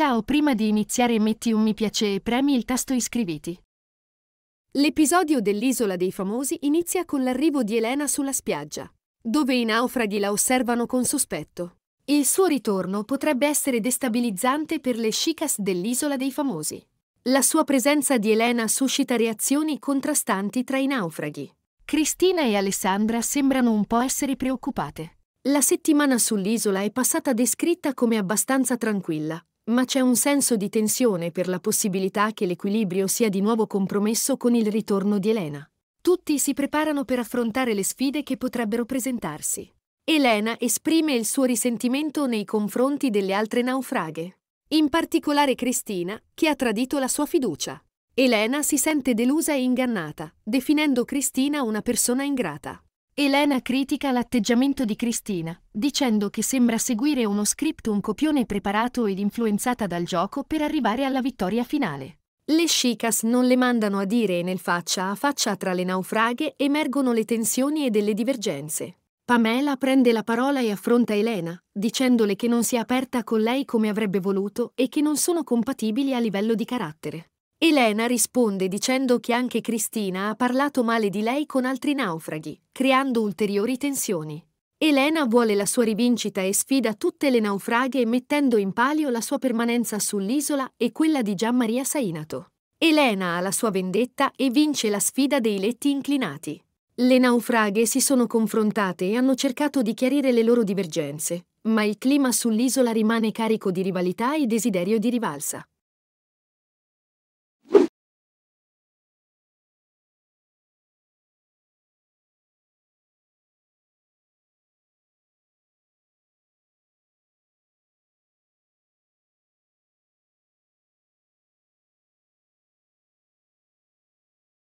Ciao, prima di iniziare metti un mi piace e premi il tasto iscriviti. L'episodio dell'Isola dei Famosi inizia con l'arrivo di Elena sulla spiaggia, dove i naufraghi la osservano con sospetto. Il suo ritorno potrebbe essere destabilizzante per le chicas dell'Isola dei Famosi. La sua presenza di Elena suscita reazioni contrastanti tra i naufraghi. Cristina e Alessandra sembrano un po' essere preoccupate. La settimana sull'isola è passata descritta come abbastanza tranquilla, ma c'è un senso di tensione per la possibilità che l'equilibrio sia di nuovo compromesso con il ritorno di Elena. Tutti si preparano per affrontare le sfide che potrebbero presentarsi. Elena esprime il suo risentimento nei confronti delle altre naufraghe, in particolare Cristina, che ha tradito la sua fiducia. Elena si sente delusa e ingannata, definendo Cristina una persona ingrata. Elena critica l'atteggiamento di Cristina, dicendo che sembra seguire uno script un copione preparato ed influenzata dal gioco per arrivare alla vittoria finale. Le Shikas non le mandano a dire e nel faccia a faccia tra le naufraghe emergono le tensioni e delle divergenze. Pamela prende la parola e affronta Elena, dicendole che non si è aperta con lei come avrebbe voluto e che non sono compatibili a livello di carattere. Elena risponde dicendo che anche Cristina ha parlato male di lei con altri naufraghi, creando ulteriori tensioni. Elena vuole la sua rivincita e sfida tutte le naufraghe mettendo in palio la sua permanenza sull'isola e quella di Gian Maria Sainato. Elena ha la sua vendetta e vince la sfida dei letti inclinati. Le naufraghe si sono confrontate e hanno cercato di chiarire le loro divergenze, ma il clima sull'isola rimane carico di rivalità e desiderio di rivalsa.